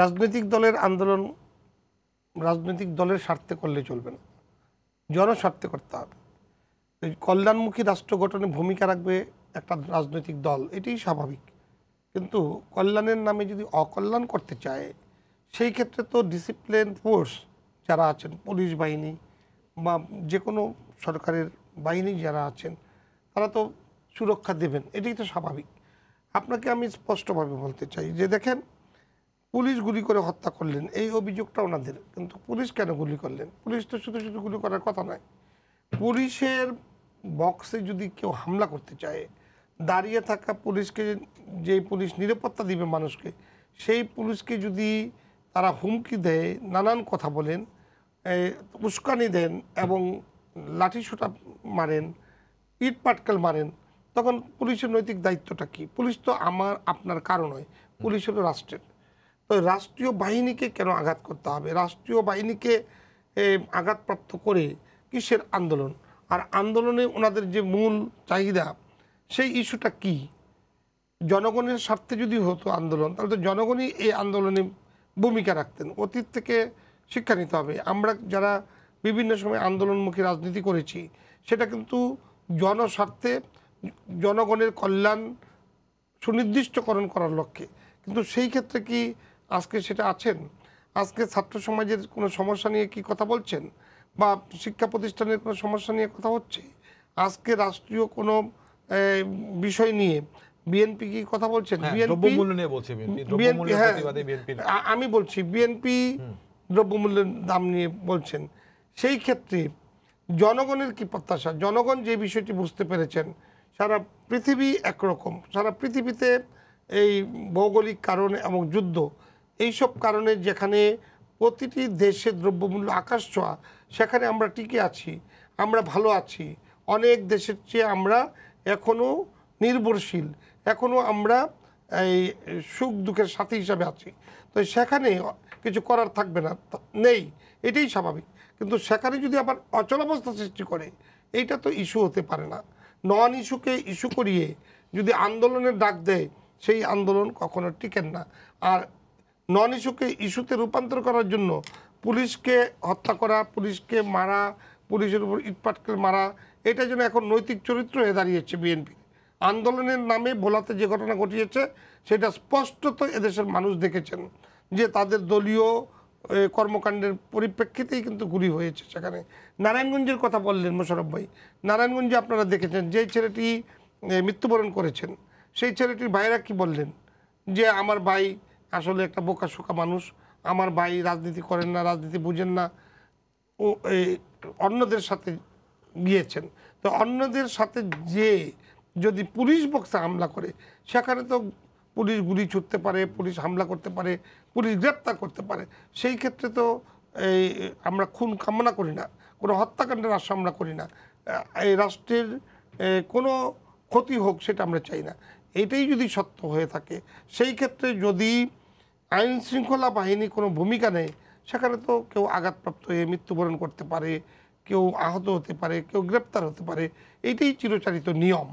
রাজনৈতিক দলের আন্দোলন রাজনৈতিক দলের স্বার্থে করলে চলবে না জনস্বার্থে করতে হবে কল্যাণমুখী রাষ্ট্র গঠনে ভূমিকা রাখবে একটা রাজনৈতিক দল এটাই স্বাভাবিক কিন্তু কল্যাণের নামে যদি অকল্যাণ করতে চায় সেই ক্ষেত্রে তো ডিসিপ্লিন ফোর্স যারা আছেন পুলিশ বাহিনী বা যে কোনো সরকারের বাহিনী যারা আছেন তারা তো সুরক্ষা দেবেন এটাই তো স্বাভাবিক আপনাকে আমি স্পষ্টভাবে বলতে চাই যে দেখেন পুলিশ গুলি করে হত্যা করলেন এই অভিযোগটা ওনাদের কিন্তু পুলিশ কেন গুলি করলেন পুলিশ তো শুধু শুধু গুলি করার কথা নয় পুলিশের বক্সে যদি কেউ হামলা করতে চায় দাঁড়িয়ে থাকা পুলিশকে যে পুলিশ নিরাপত্তা দিবে মানুষকে সেই পুলিশকে যদি তারা হুমকি দেয় নানান কথা বলেন উস্কানি দেন এবং লাঠিসোটা মারেন ইট পাটকেল মারেন তখন পুলিশের নৈতিক দায়িত্বটা কি পুলিশ তো আমার আপনার কারণ হয় পুলিশ হলো রাষ্ট্রের রাষ্ট্রীয় বাহিনীকে কেন আঘাত করতে হবে রাষ্ট্রীয় বাহিনীকে আঘাতপ্রাপ্ত করে কিসের আন্দোলন আর আন্দোলনে ওনাদের যে মূল চাহিদা সেই ইস্যুটা কি জনগণের স্বার্থে যদি হতো আন্দোলন তাহলে তো জনগণই এই আন্দোলনে ভূমিকা রাখতেন অতীত থেকে শিক্ষা নিতে হবে আমরা যারা বিভিন্ন সময় আন্দোলনমুখী রাজনীতি করেছি সেটা কিন্তু জনস্বার্থে জনগণের কল্যাণ সুনির্দিষ্টকরণ করার লক্ষ্যে কিন্তু সেই ক্ষেত্রে কি আজকে সেটা আছেন আজকে ছাত্র সমাজের কোনো সমস্যা নিয়ে কি কথা বলছেন বা শিক্ষা প্রতিষ্ঠানের কোনো সমস্যা নিয়ে কথা হচ্ছে আজকে রাষ্ট্রীয় কোনো বিষয় নিয়ে বিএনপি কি কথা বলছেন হ্যাঁ, হ্যাঁ, আমি বলছি বিএনপি দ্রব্যমূল্যের দাম নিয়ে বলছেন সেই ক্ষেত্রে জনগণের কি প্রত্যাশা জনগণ যে বিষয়টি বুঝতে পেরেছেন সারা পৃথিবী একরকম সারা পৃথিবীতে এই ভৌগোলিক কারণে এবং যুদ্ধ এইসব কারণে যেখানে প্রতিটি দেশে দ্রব্যমূল্য আকাশ ছোঁয়া সেখানে আমরা টিকে আছি আমরা ভালো আছি অনেক দেশের চেয়ে আমরা এখনও নির্ভরশীল এখনও আমরা এই সুখ দুঃখের সাথী হিসাবে আছি তো সেখানে কিছু করার থাকবে না নেই এটাই স্বাভাবিক কিন্তু সেখানে যদি আবার অচলাবস্থা সৃষ্টি করে এইটা তো ইস্যু হতে পারে না নন ইস্যুকে ইস্যু করিয়ে যদি আন্দোলনের ডাক দেয় সেই আন্দোলন কখনো টিকেন না আর নন ইস্যুকে ইস্যুতে রূপান্তর করার জন্য পুলিশকে হত্যা করা পুলিশকে মারা পুলিশের উপর ইটপাটকেল মারা এটা যেন এখন নৈতিক চরিত্র হয়ে দাঁড়িয়েছে বিএনপি আন্দোলনের নামে ভোলাতে যে ঘটনা ঘটিয়েছে সেটা স্পষ্টত এদেশের মানুষ দেখেছেন যে তাদের দলীয় কর্মকাণ্ডের পরিপ্রেক্ষিতেই কিন্তু গুলি হয়েছে সেখানে নারায়ণগঞ্জের কথা বললেন মোশারফ ভাই নারায়ণগঞ্জে আপনারা দেখেছেন যে ছেলেটি মৃত্যুবরণ করেছেন সেই ছেলেটির ভাইরা কি বললেন যে আমার ভাই আসলে একটা বোকা শোকা মানুষ আমার ভাই রাজনীতি করেন না রাজনীতি বুঝেন না ও এই অন্যদের সাথে গিয়েছেন তো অন্যদের সাথে যে যদি পুলিশ বক্সে হামলা করে সেখানে তো পুলিশ গুলি ছুটতে পারে পুলিশ হামলা করতে পারে পুলিশ গ্রেপ্তার করতে পারে সেই ক্ষেত্রে তো এই আমরা খুন কামনা করি না কোনো হত্যাকাণ্ডের আশা আমরা করি না এই রাষ্ট্রের কোনো ক্ষতি হোক সেটা আমরা চাই না এটাই যদি সত্য হয়ে থাকে সেই ক্ষেত্রে যদি আইন শৃঙ্খলা বাহিনী কোনো ভূমিকা নেই সেখানে তো কেউ আঘাতপ্রাপ্ত হয়ে মৃত্যুবরণ করতে পারে কেউ আহত হতে পারে কেউ গ্রেপ্তার হতে পারে এইটাই চিরচারিত নিয়ম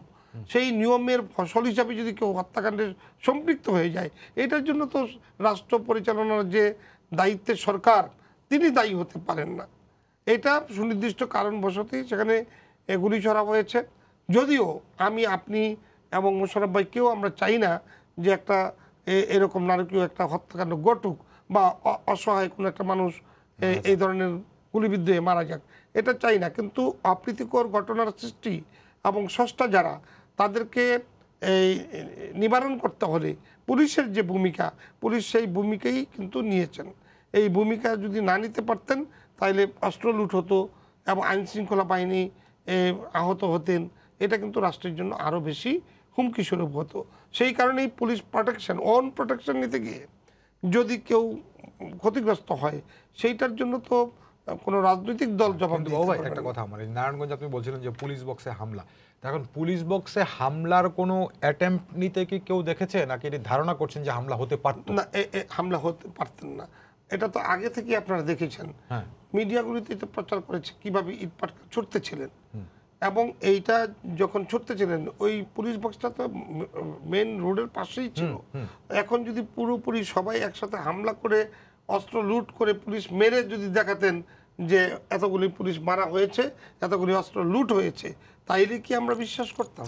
সেই নিয়মের ফসল হিসাবে যদি কেউ হত্যাকাণ্ডে সম্পৃক্ত হয়ে যায় এটার জন্য তো রাষ্ট্র পরিচালনার যে দায়িত্বের সরকার তিনি দায়ী হতে পারেন না এটা সুনির্দিষ্ট কারণবশতই সেখানে এগুলি ছড়া হয়েছে যদিও আমি আপনি এবং মোশারফ ভাই কেউ আমরা চাই না যে একটা এরকম নারকীয় একটা হত্যাকাণ্ড ঘটুক বা অসহায় কোনো একটা মানুষ হ্যাঁ, এই হ্যাঁ। ধরনের গুলিবিদ্ধ হয়ে মারা যাক এটা চাই না কিন্তু অপ্রীতিকর ঘটনার সৃষ্টি এবং স্রষ্টা যারা তাদেরকে এই নিবারণ করতে হলে পুলিশের যে ভূমিকা পুলিশ সেই ভূমিকাই কিন্তু নিয়েছেন এই ভূমিকা যদি না নিতে পারতেন তাহলে অস্ত্র লুট হতো এবং আইনশৃঙ্খলা বাহিনী আহত হতেন এটা কিন্তু রাষ্ট্রের জন্য আরও বেশি হুমকি স্বরূপ হতো সেই কারণেই পুলিশ প্রোটেকশন অন প্রোটেকশন নিতে গিয়ে যদি কেউ ক্ষতিগ্রস্ত হয় সেইটার জন্য তো কোনো রাজনৈতিক দল জবাব দেবো ভাই একটা কথা মানে নারায়ণগঞ্জ আপনি বলছিলেন যে পুলিশ বক্সে হামলা এখন পুলিশ বক্সে হামলার কোনো অ্যাটেম্প নিতে কি কেউ দেখেছে নাকি এটি ধারণা করছেন যে হামলা হতে পারত না হামলা হতে পারতেন না এটা তো আগে থেকে আপনারা দেখেছেন হ্যাঁ। মিডিয়াগুলিতে প্রচার করেছে কিভাবে ইটপাটকা ছুটতেছিলেন এবং এইটা যখন ছিলেন ওই পুলিশ বক্সটা তো মেন রোডের পাশেই ছিল এখন যদি পুরোপুরি সবাই একসাথে হামলা করে অস্ত্র লুট করে পুলিশ মেরে যদি দেখাতেন যে এতগুলি পুলিশ মারা হয়েছে এতগুলি অস্ত্র লুট হয়েছে তাইলে কি আমরা বিশ্বাস করতাম